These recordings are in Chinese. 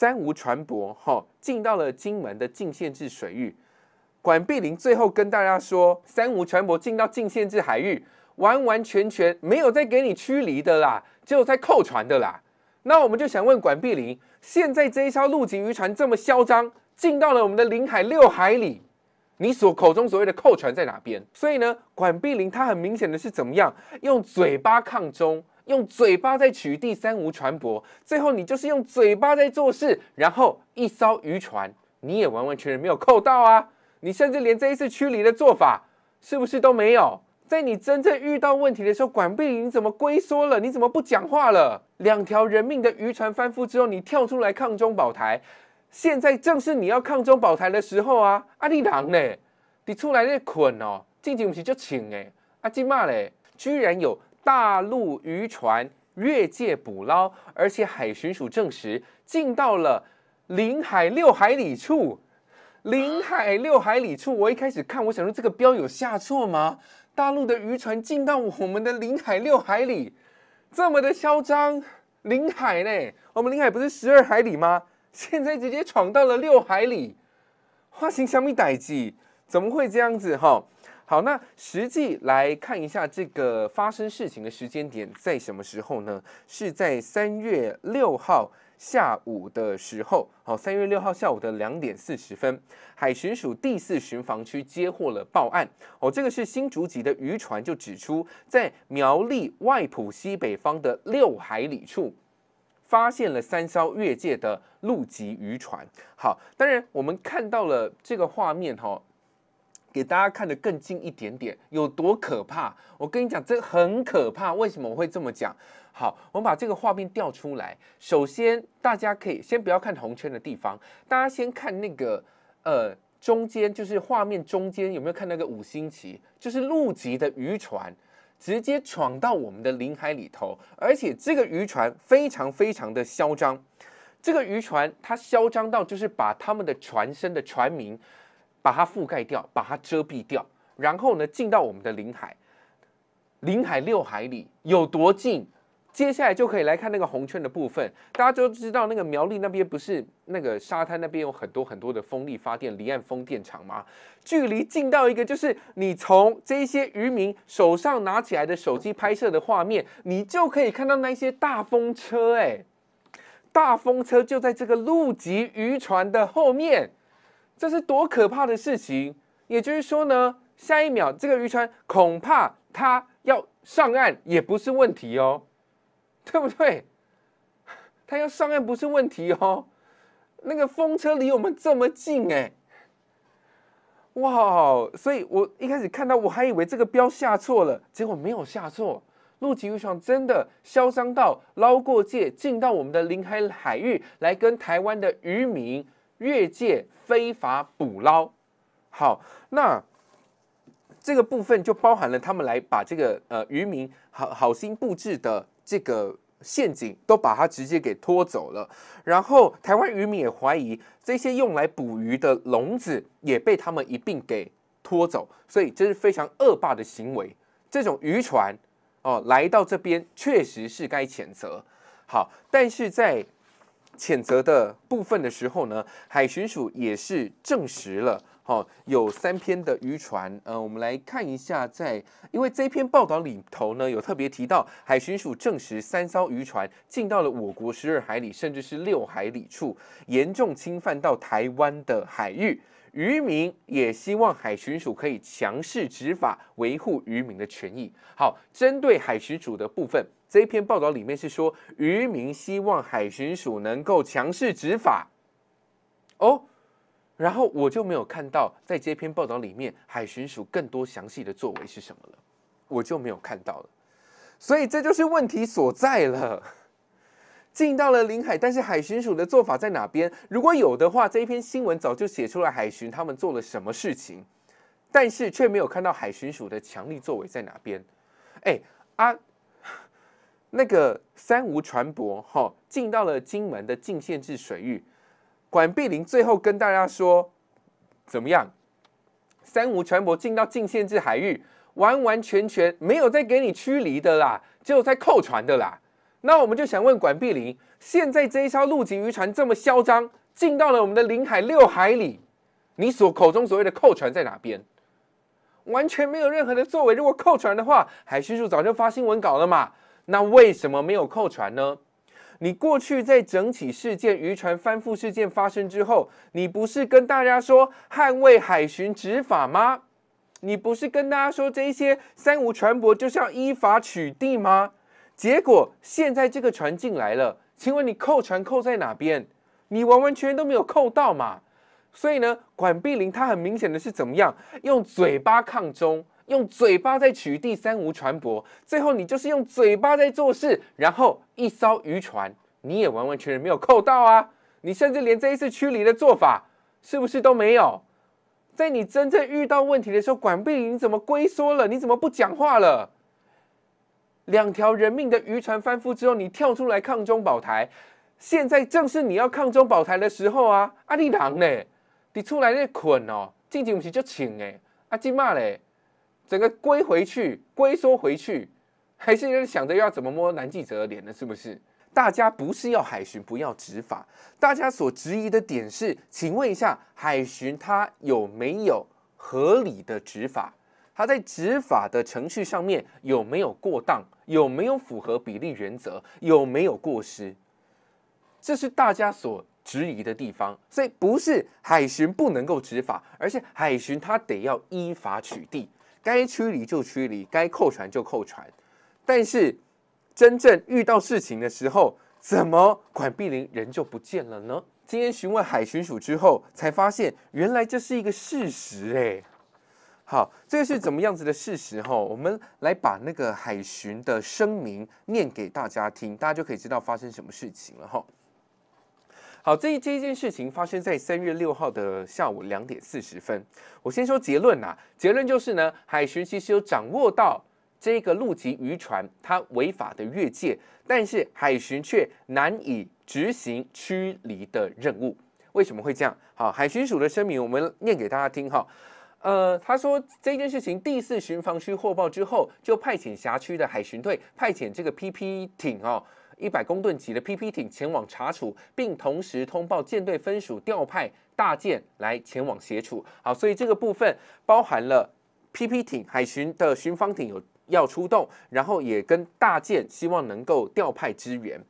三无船舶哈进到了金门的禁限制水域，管碧林最后跟大家说，三无船舶进到禁限制海域，完完全全没有在给你驱离的啦，只有在扣船的啦。那我们就想问管碧林，现在这一艘陆籍渔船这么嚣张，进到了我们的领海六海里，你所口中所谓的扣船在哪边？所以呢，管碧林他很明显的是怎么样，用嘴巴抗中。用嘴巴在取缔三无船舶，最后你就是用嘴巴在做事。然后一艘渔船，你也完完全全没有扣到啊！你甚至连这一次驱离的做法，是不是都没有？在你真正遇到问题的时候，管碧你怎么龟缩了？你怎么不讲话了？两条人命的渔船翻覆之后，你跳出来抗中保台，现在正是你要抗中保台的时候啊！阿丽郎呢？你出来那捆哦，进进唔是就请哎，阿金骂嘞，居然有。大陆渔船越界捕捞，而且海巡署证实进到了领海六海里处。领海六海里处，我一开始看，我想说这个标有下错吗？大陆的渔船进到我们的领海六海里，这么的嚣张！领海呢？我们领海不是十二海里吗？现在直接闯到了六海里，花心小米歹子，怎么会这样子？哈！好，那实际来看一下这个发生事情的时间点在什么时候呢？是在三月六号下午的时候，好，三月六号下午的两点四十分，海巡署第四巡防区接获了报案，哦，这个是新竹籍的渔船就指出，在苗栗外埔西北方的六海里处，发现了三艘越界的陆籍渔船。好，当然我们看到了这个画面，哈。给大家看得更近一点点，有多可怕？我跟你讲，这很可怕。为什么我会这么讲？好，我们把这个画面调出来。首先，大家可以先不要看红圈的地方，大家先看那个呃中间，就是画面中间有没有看那个五星旗？就是陆籍的渔船直接闯到我们的领海里头，而且这个渔船非常非常的嚣张。这个渔船它嚣张到就是把他们的船身的船名。把它覆盖掉，把它遮蔽掉，然后呢，进到我们的领海，领海六海里有多近？接下来就可以来看那个红圈的部分。大家都知道，那个苗栗那边不是那个沙滩那边有很多很多的风力发电离岸风电场吗？距离近到一个，就是你从这些渔民手上拿起来的手机拍摄的画面，你就可以看到那些大风车。哎，大风车就在这个陆籍渔船的后面。这是多可怕的事情！也就是说呢，下一秒这个渔船恐怕它要上岸也不是问题哦，对不对？它要上岸不是问题哦。那个风车离我们这么近哎，哇！所以我一开始看到我还以为这个标下错了，结果没有下错。陆基渔船真的嚣张到捞过界，进到我们的领海海域来跟台湾的渔民。越界非法捕捞，好，那这个部分就包含了他们来把这个呃渔民好好心布置的这个陷阱都把它直接给拖走了，然后台湾渔民也怀疑这些用来捕鱼的笼子也被他们一并给拖走，所以这是非常恶霸的行为。这种渔船哦来到这边确实是该谴责。好，但是在。谴责的部分的时候呢，海巡署也是证实了，哦，有三篇的渔船，呃，我们来看一下，在因为这篇报道里头呢，有特别提到海巡署证实三艘渔船进到了我国十二海里，甚至是六海里处，严重侵犯到台湾的海域，渔民也希望海巡署可以强势执法，维护渔民的权益。好，针对海巡署的部分。这篇报道里面是说渔民希望海巡署能够强势执法，哦，然后我就没有看到在这篇报道里面海巡署更多详细的作为是什么了，我就没有看到了，所以这就是问题所在了。进到了领海，但是海巡署的做法在哪边？如果有的话，这一篇新闻早就写出了海巡他们做了什么事情，但是却没有看到海巡署的强力作为在哪边。哎，啊。那个三无船舶哈进到了金门的禁限制水域，管碧林最后跟大家说，怎么样？三无船舶进到禁限制海域，完完全全没有再给你驱离的啦，有在扣船的啦。那我们就想问管碧林，现在这一艘陆籍渔船这么嚣张，进到了我们的领海六海里，你所口中所谓的扣船在哪边？完全没有任何的作为。如果扣船的话，海巡署早就发新闻稿了嘛。那为什么没有扣船呢？你过去在整起事件渔船翻覆事件发生之后，你不是跟大家说捍卫海巡执法吗？你不是跟大家说这些三无船舶就是要依法取缔吗？结果现在这个船进来了，请问你扣船扣在哪边？你完完全全都没有扣到嘛？所以呢，管碧林他很明显的是怎么样用嘴巴抗中。用嘴巴在取缔三无船舶，最后你就是用嘴巴在做事。然后一艘渔船你也完完全全没有扣到啊！你甚至连这一次驱离的做法是不是都没有？在你真正遇到问题的时候，管不了你怎么龟缩了，你怎么不讲话了？两条人命的渔船翻覆之后，你跳出来抗中保台，现在正是你要抗中保台的时候啊！啊，你狼呢？你出来那捆哦，这件不是就请的阿这骂嘞？整个归回去，龟缩回去，还是在想着要怎么摸男记者的脸呢？是不是？大家不是要海巡不要执法，大家所质疑的点是，请问一下，海巡他有没有合理的执法？他在执法的程序上面有没有过当？有没有符合比例原则？有没有过失？这是大家所质疑的地方。所以不是海巡不能够执法，而是海巡他得要依法取缔。该驱离就驱离，该扣船就扣船，但是真正遇到事情的时候，怎么管碧玲人就不见了呢？今天询问海巡署之后，才发现原来这是一个事实哎。好，这是怎么样子的事实哈？我们来把那个海巡的声明念给大家听，大家就可以知道发生什么事情了哈。好，这这件事情发生在三月六号的下午两点四十分。我先说结论呐，结论就是呢，海巡其实有掌握到这个陆籍渔船它违法的越界，但是海巡却难以执行驱离的任务。为什么会这样？好，海巡署的声明我们念给大家听哈。呃，他说这件事情第四巡防区获报之后，就派遣辖区的海巡队派遣这个 PP 艇哦。一百公吨级的 P P 艇前往查处，并同时通报舰队分署调派大舰来前往协助。好，所以这个部分包含了 P P 艇海巡的巡防艇有要出动，然后也跟大舰希望能够调派支援。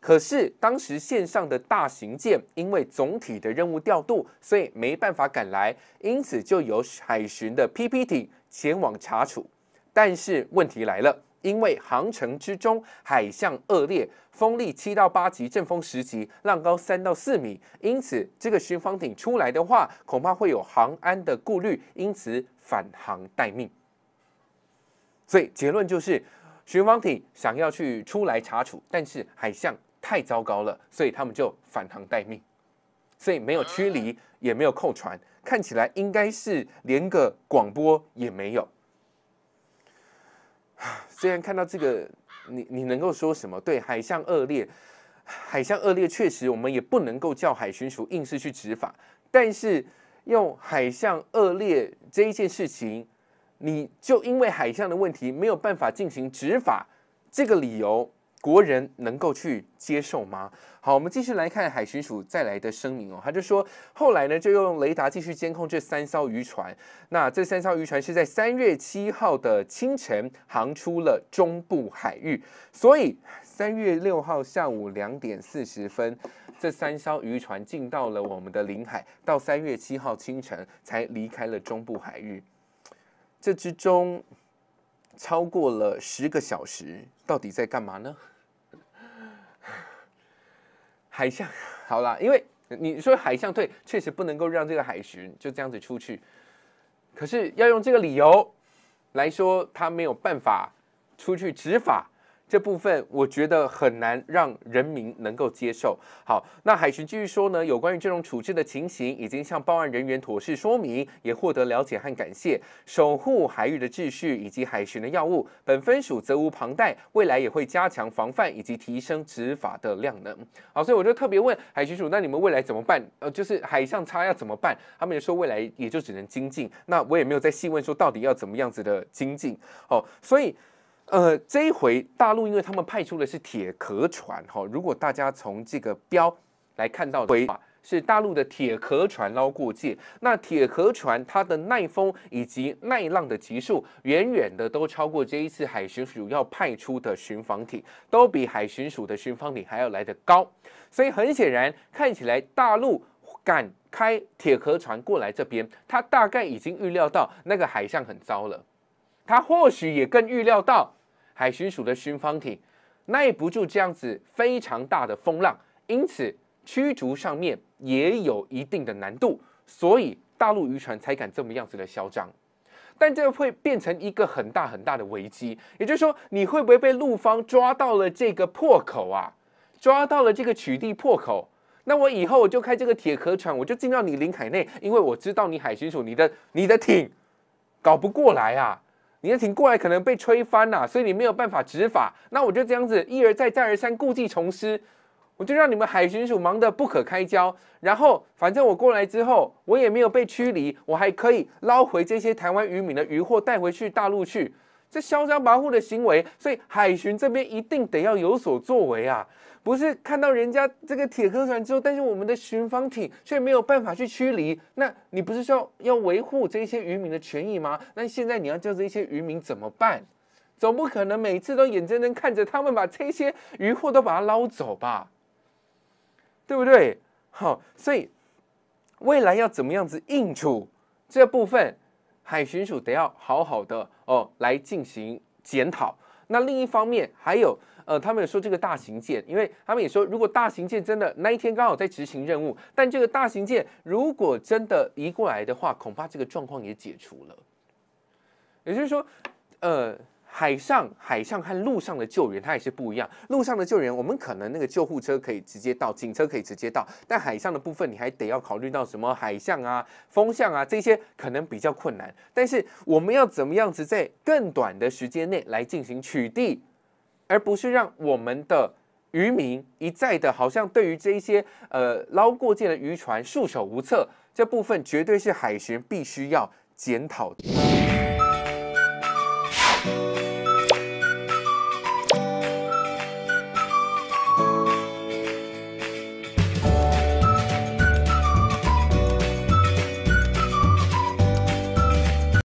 可是当时线上的大型舰因为总体的任务调度，所以没办法赶来，因此就由海巡的 P P 艇前往查处。但是问题来了。因为航程之中海象恶劣，风力七到八级，阵风十级，浪高三到四米，因此这个巡防艇出来的话，恐怕会有航安的顾虑，因此返航待命。所以结论就是，巡防艇想要去出来查处，但是海象太糟糕了，所以他们就返航待命。所以没有驱离，也没有扣船，看起来应该是连个广播也没有。虽然看到这个，你你能够说什么？对，海象恶劣，海象恶劣确实，我们也不能够叫海巡署硬是去执法。但是，用海象恶劣这一件事情，你就因为海象的问题没有办法进行执法，这个理由。国人能够去接受吗？好，我们继续来看海巡署再来的声明哦。他就说，后来呢，就用雷达继续监控这三艘渔船。那这三艘渔船是在三月七号的清晨航出了中部海域，所以三月六号下午两点四十分，这三艘渔船进到了我们的领海，到三月七号清晨才离开了中部海域。这之中超过了十个小时，到底在干嘛呢？海象，好啦，因为你说海象对，确实不能够让这个海巡就这样子出去，可是要用这个理由来说，他没有办法出去执法。这部分我觉得很难让人民能够接受。好，那海巡继续说呢，有关于这种处置的情形，已经向报案人员妥善说明，也获得了解和感谢。守护海域的秩序以及海巡的要务，本分署责无旁贷，未来也会加强防范以及提升执法的量能。好，所以我就特别问海巡署，那你们未来怎么办？呃，就是海上差要怎么办？他们也说未来也就只能精进。那我也没有再细问说到底要怎么样子的精进。好，所以。呃，这一回大陆因为他们派出的是铁壳船哈，如果大家从这个标来看到的话，是大陆的铁壳船捞过界。那铁壳船它的耐风以及耐浪的级数，远远的都超过这一次海巡署要派出的巡防艇，都比海巡署的巡防艇还要来得高。所以很显然，看起来大陆敢开铁壳船过来这边，他大概已经预料到那个海象很糟了，他或许也更预料到。海巡署的巡防艇耐不住这样子非常大的风浪，因此驱逐上面也有一定的难度，所以大陆渔船才敢这么样子的嚣张，但这会变成一个很大很大的危机。也就是说，你会不会被陆方抓到了这个破口啊？抓到了这个取缔破口，那我以后我就开这个铁壳船，我就进到你领海内，因为我知道你海巡署你的你的艇搞不过来啊。你的艇过来可能被吹翻了，所以你没有办法执法。那我就这样子一而再再而三故技重施，我就让你们海巡署忙得不可开交。然后反正我过来之后，我也没有被驱离，我还可以捞回这些台湾渔民的渔获带回去大陆去。这嚣张跋扈的行为，所以海巡这边一定得要有所作为啊！不是看到人家这个铁壳船之后，但是我们的巡防艇却没有办法去驱离。那你不是说要维护这些渔民的权益吗？那现在你要叫这些渔民怎么办？总不可能每次都眼睁睁看着他们把这些渔货都把它捞走吧？对不对？好，所以未来要怎么样子应处这部分，海巡署得要好好的。哦，来进行检讨。那另一方面，还有呃，他们也说这个大型舰，因为他们也说，如果大型舰真的那一天刚好在执行任务，但这个大型舰如果真的移过来的话，恐怕这个状况也解除了。也就是说，呃。海上海上和路上的救援，它也是不一样。路上的救援，我们可能那个救护车可以直接到，警车可以直接到，但海上的部分，你还得要考虑到什么海象啊、风向啊这些，可能比较困难。但是我们要怎么样子在更短的时间内来进行取缔，而不是让我们的渔民一再的，好像对于这些呃捞过界的渔船束手无策，这部分绝对是海巡必须要检讨的。